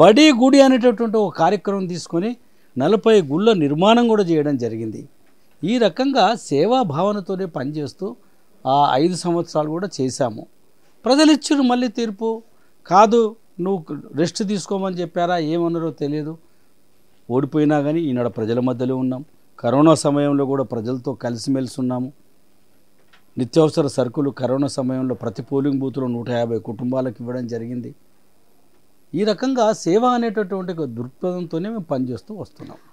బడి గుడి అనేటటువంటి ఒక కార్యక్రమం తీసుకొని నలభై గుళ్ళ నిర్మాణం కూడా చేయడం జరిగింది ఈ రకంగా సేవా భావనతోనే పనిచేస్తూ ఆ ఐదు సంవత్సరాలు కూడా చేశాము ప్రజలు ఇచ్చారు మళ్ళీ తీర్పు కాదు నువ్వు రెస్ట్ తీసుకోమని చెప్పారా ఏమన్నారో తెలియదు ఓడిపోయినా కానీ ఈనాడు ప్రజల మధ్యలో ఉన్నాం కరోనా సమయంలో కూడా ప్రజలతో కలిసిమెలిసి ఉన్నాము నిత్యావసర సరుకులు కరోనా సమయంలో ప్రతి పోలింగ్ బూత్లో నూట యాభై కుటుంబాలకు ఇవ్వడం జరిగింది ఈ రకంగా సేవ అనేటటువంటి దృక్పథంతోనే మేము పనిచేస్తూ వస్తున్నాం